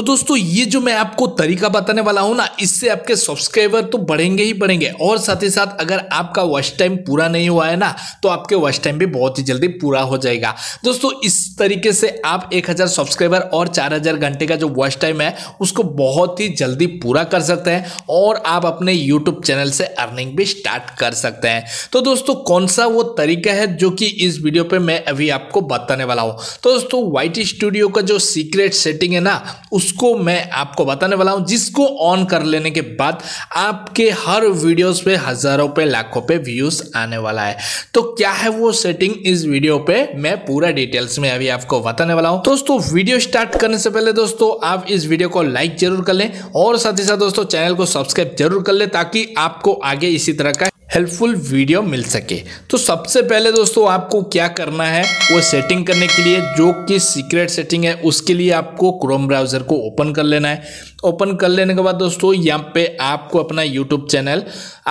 तो दोस्तों ये जो मैं आपको तरीका बताने वाला हूं ना इससे आपके सब्सक्राइबर तो बढ़ेंगे ही बढ़ेंगे और साथ ही साथ अगर आपका वॉच टाइम पूरा नहीं हुआ है ना तो आपके वॉच टाइम भी बहुत ही जल्दी पूरा हो जाएगा दोस्तों इस तरीके से आप 1000 सब्सक्राइबर और 4000 घंटे का जो वॉच टाइम है उसको बहुत ही जल्दी पूरा कर सकते हैं और आप अपने यूट्यूब चैनल से अर्निंग भी स्टार्ट कर सकते हैं तो दोस्तों कौन सा वो तरीका है जो कि इस वीडियो पर मैं अभी आपको बताने वाला हूँ तो दोस्तों वाइट स्टूडियो का जो सीक्रेट सेटिंग है ना उस जिसको मैं आपको बताने वाला हूं जिसको ऑन कर लेने के बाद आपके हर वीडियोस पे हज़ारों पे लाखों पे व्यूज़ आने वाला है तो क्या है वो सेटिंग इस वीडियो पे मैं पूरा डिटेल्स में अभी आपको बताने वाला हूं दोस्तों वीडियो स्टार्ट करने से पहले दोस्तों आप इस वीडियो को लाइक जरूर कर लें और साथ ही साथ दोस्तों चैनल को सब्सक्राइब जरूर कर लें ताकि आपको आगे इसी तरह का हेल्पफुल वीडियो मिल सके तो सबसे पहले दोस्तों आपको क्या करना है वो सेटिंग करने के लिए जो कि सीक्रेट सेटिंग है उसके लिए आपको क्रोम ब्राउज़र को ओपन कर लेना है ओपन कर लेने के बाद दोस्तों यहाँ पे आपको अपना यूट्यूब चैनल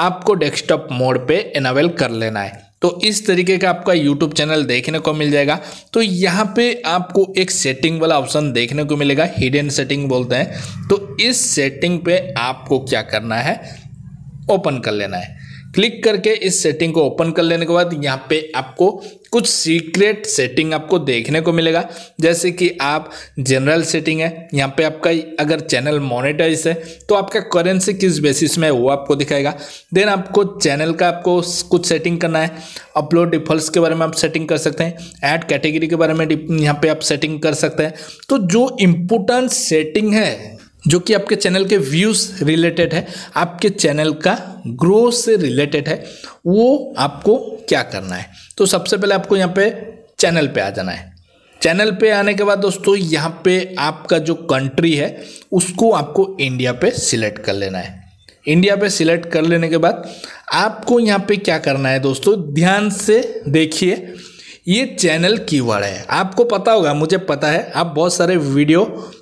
आपको डेस्कटॉप मोड पे इनावेल कर लेना है तो इस तरीके का आपका YouTube चैनल देखने को मिल जाएगा तो यहाँ पे आपको एक सेटिंग वाला ऑप्शन देखने को मिलेगा हिडन सेटिंग बोलते हैं तो इस सेटिंग पे आपको क्या करना है ओपन कर लेना है क्लिक करके इस सेटिंग को ओपन कर लेने के बाद यहाँ पे आपको कुछ सीक्रेट सेटिंग आपको देखने को मिलेगा जैसे कि आप जनरल सेटिंग है यहाँ पे आपका अगर चैनल मोनेटाइज है तो आपका करेंसी किस बेसिस में है वो आपको दिखाएगा देन आपको चैनल का आपको कुछ सेटिंग करना है अपलोड डिफॉल्ट्स के बारे में आप सेटिंग कर सकते हैं ऐड कैटेगरी के बारे में यहाँ पर आप सेटिंग कर सकते हैं तो जो इम्पोर्टेंट सेटिंग है जो कि आपके चैनल के व्यूज़ रिलेटेड है आपके चैनल का ग्रोथ से रिलेटेड है वो आपको क्या करना है तो सबसे पहले आपको यहाँ पे चैनल पे आ जाना है चैनल पे आने के बाद दोस्तों यहाँ पे आपका जो कंट्री है उसको आपको इंडिया पे सिलेक्ट कर लेना है इंडिया पे सिलेक्ट कर लेने के बाद आपको यहाँ पे क्या करना है दोस्तों ध्यान से देखिए ये चैनल कीवर्ड है आपको पता होगा मुझे पता है आप बहुत सारे वीडियो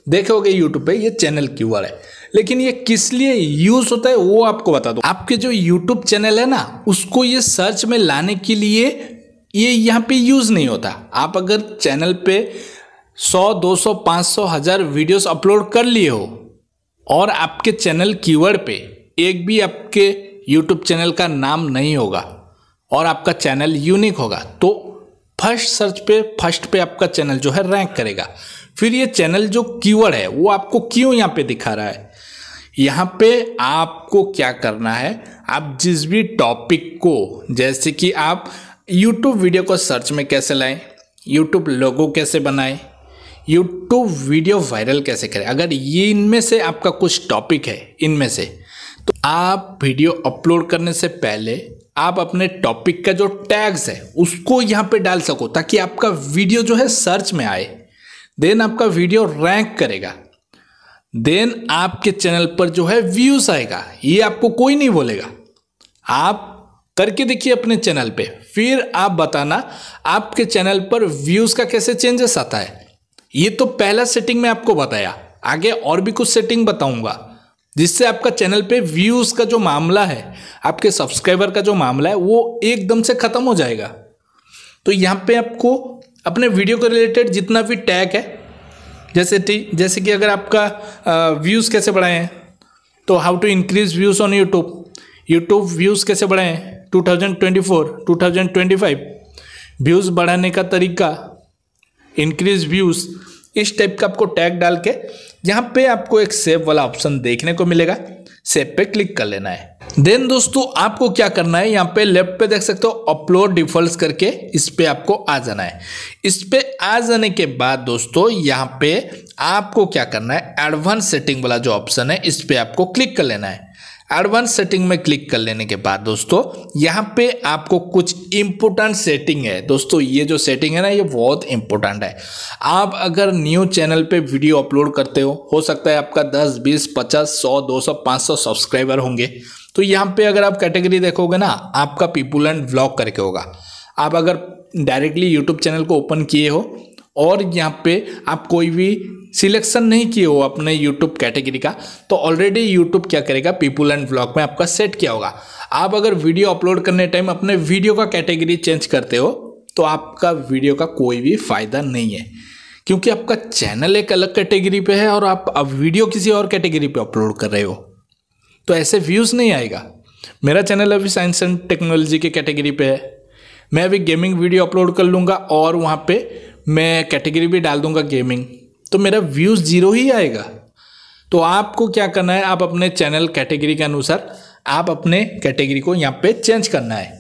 देखे होगे यूट्यूब पे ये चैनल कीवर्ड है लेकिन ये किस लिए यूज़ होता है वो आपको बता दो आपके जो यूट्यूब चैनल है ना उसको ये सर्च में लाने के लिए ये यहाँ पे यूज़ नहीं होता आप अगर चैनल पे 100, 200, 500, हज़ार वीडियोस अपलोड कर लिए हो और आपके चैनल कीवर्ड पे एक भी आपके यूट्यूब चैनल का नाम नहीं होगा और आपका चैनल यूनिक होगा तो फर्स्ट सर्च पे फर्स्ट पे आपका चैनल जो है रैंक करेगा फिर ये चैनल जो कीवर्ड है वो आपको क्यों यहाँ पे दिखा रहा है यहाँ पे आपको क्या करना है आप जिस भी टॉपिक को जैसे कि आप यूट्यूब वीडियो को सर्च में कैसे लाएं यूट्यूब लोगो कैसे बनाएं यूट्यूब वीडियो वायरल कैसे करें अगर ये इनमें से आपका कुछ टॉपिक है इनमें से तो आप वीडियो अपलोड करने से पहले आप अपने टॉपिक का जो टैग्स है उसको यहाँ पे डाल सको ताकि आपका वीडियो जो है सर्च में आए देन आपका वीडियो रैंक करेगा देन आपके चैनल पर जो है व्यूज आएगा ये आपको कोई नहीं बोलेगा आप करके देखिए अपने चैनल पे फिर आप बताना आपके चैनल पर व्यूज का कैसे चेंजेस आता है ये तो पहला सेटिंग में आपको बताया आगे और भी कुछ सेटिंग बताऊंगा जिससे आपका चैनल पे व्यूज़ का जो मामला है आपके सब्सक्राइबर का जो मामला है वो एकदम से ख़त्म हो जाएगा तो यहाँ पे आपको अपने वीडियो के रिलेटेड जितना भी टैग है जैसे जैसे कि अगर आपका व्यूज़ कैसे बढ़ाएं तो how to increase views on YouTube YouTube views कैसे बढ़ाएं 2024 2025 व्यूज़ बढ़ाने का तरीका इंक्रीज व्यूज़ इस टाइप का आपको टैग डाल के यहाँ पे आपको एक सेव वाला ऑप्शन देखने को मिलेगा सेव पे क्लिक कर लेना है देन दोस्तों आपको क्या करना है यहाँ पे लेफ्ट पे देख सकते हो अपलोड डिफॉल्ट करके इस पे आपको आ जाना है इस पे आ जाने के बाद दोस्तों यहाँ पे आपको क्या करना है एडवांस सेटिंग वाला जो ऑप्शन है इस पे आपको क्लिक कर लेना है एडवांस सेटिंग में क्लिक कर लेने के बाद दोस्तों यहाँ पे आपको कुछ इंपोर्टेंट सेटिंग है दोस्तों ये जो सेटिंग है ना ये बहुत इंपॉर्टेंट है आप अगर न्यू चैनल पे वीडियो अपलोड करते हो हो सकता है आपका 10, 20, 50, 100, 200, 500 सब्सक्राइबर होंगे तो यहाँ पे अगर आप कैटेगरी देखोगे ना आपका पीपुल एंड ब्लॉग करके होगा आप अगर डायरेक्टली यूट्यूब चैनल को ओपन किए हो और यहाँ पे आप कोई भी सिलेक्शन नहीं किए हो अपने यूट्यूब कैटेगरी का तो ऑलरेडी यूट्यूब क्या करेगा पीपल एंड ब्लॉग में आपका सेट किया होगा आप अगर वीडियो अपलोड करने टाइम अपने वीडियो का कैटेगरी चेंज करते हो तो आपका वीडियो का कोई भी फ़ायदा नहीं है क्योंकि आपका चैनल एक अलग कैटेगरी पे है और आप अब वीडियो किसी और कैटेगरी पे अपलोड कर रहे हो तो ऐसे व्यूज़ नहीं आएगा मेरा चैनल अभी साइंस एंड टेक्नोलॉजी के कैटेगरी पे है मैं अभी गेमिंग वीडियो अपलोड कर लूँगा और वहाँ पे मैं कैटेगरी भी डाल दूंगा गेमिंग तो मेरा व्यूज़ ज़ीरो ही आएगा तो आपको क्या करना है आप अपने चैनल कैटेगरी के अनुसार आप अपने कैटेगरी को यहाँ पे चेंज करना है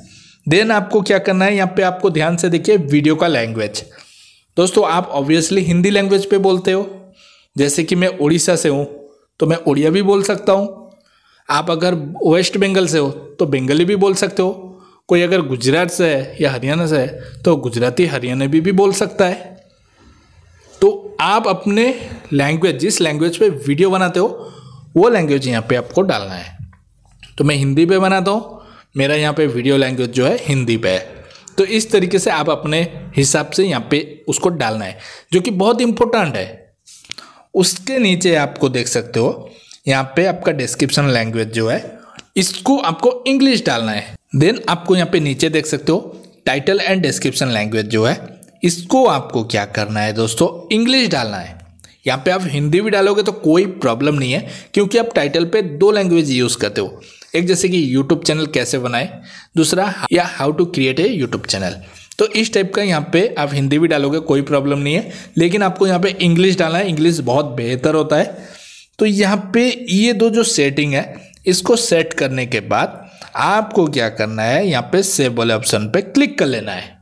देन आपको क्या करना है यहाँ पे आपको ध्यान से देखिए वीडियो का लैंग्वेज दोस्तों आप ऑब्वियसली हिंदी लैंग्वेज पे बोलते हो जैसे कि मैं उड़ीसा से हूँ तो मैं उड़िया भी बोल सकता हूँ आप अगर वेस्ट बंगल से हो तो बंगाली भी बोल सकते हो कोई अगर गुजरात से है या हरियाणा से है तो गुजराती हरियाणा भी बोल सकता है तो आप अपने लैंग्वेज जिस लैंग्वेज पे वीडियो बनाते हो वो लैंग्वेज यहाँ पे आपको डालना है तो मैं हिंदी पे बनाता हूँ मेरा यहाँ पे वीडियो लैंग्वेज जो है हिंदी पे है तो इस तरीके से आप अपने हिसाब से यहाँ पे उसको डालना है जो कि बहुत इम्पोर्टेंट है उसके नीचे आपको देख सकते हो यहाँ पे आपका डिस्क्रिप्शन लैंग्वेज जो है इसको आपको इंग्लिश डालना है देन आपको यहाँ पे नीचे देख सकते हो टाइटल एंड डिस्क्रिप्शन लैंग्वेज जो है इसको आपको क्या करना है दोस्तों इंग्लिश डालना है यहाँ पे आप हिंदी भी डालोगे तो कोई प्रॉब्लम नहीं है क्योंकि आप टाइटल पे दो लैंग्वेज यूज़ करते हो एक जैसे कि यूट्यूब चैनल कैसे बनाए दूसरा या how to create a YouTube channel तो इस टाइप का यहाँ पे आप हिंदी भी डालोगे कोई प्रॉब्लम नहीं है लेकिन आपको यहाँ पे इंग्लिश डालना है इंग्लिश बहुत बेहतर होता है तो यहाँ पे ये दो जो सेटिंग है इसको सेट करने के बाद आपको क्या करना है यहाँ पे सेव वाले ऑप्शन पे क्लिक कर लेना है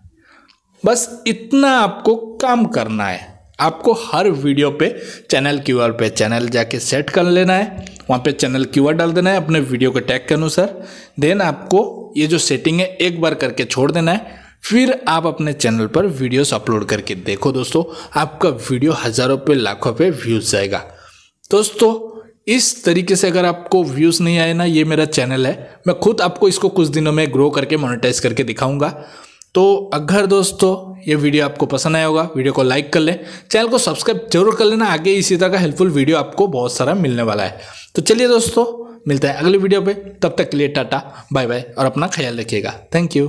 बस इतना आपको काम करना है आपको हर वीडियो पे चैनल क्यूआर पर चैनल जाके सेट कर लेना है वहाँ पे चैनल क्यूआर डाल देना है अपने वीडियो के टैग के अनुसार देन आपको ये जो सेटिंग है एक बार करके छोड़ देना है फिर आप अपने चैनल पर वीडियोस अपलोड करके देखो दोस्तों आपका वीडियो हज़ारों पे लाखों पे व्यूज़ जाएगा दोस्तों इस तरीके से अगर आपको व्यूज़ नहीं आए ना ये मेरा चैनल है मैं खुद आपको इसको कुछ दिनों में ग्रो करके मोनेटाइज करके दिखाऊंगा तो अगर दोस्तों ये वीडियो आपको पसंद आया होगा वीडियो को लाइक कर लें चैनल को सब्सक्राइब जरूर कर लेना आगे इसी तरह का हेल्पफुल वीडियो आपको बहुत सारा मिलने वाला है तो चलिए दोस्तों मिलता है अगले वीडियो पे तब तक के लिए टाटा बाय बाय और अपना ख्याल रखिएगा थैंक यू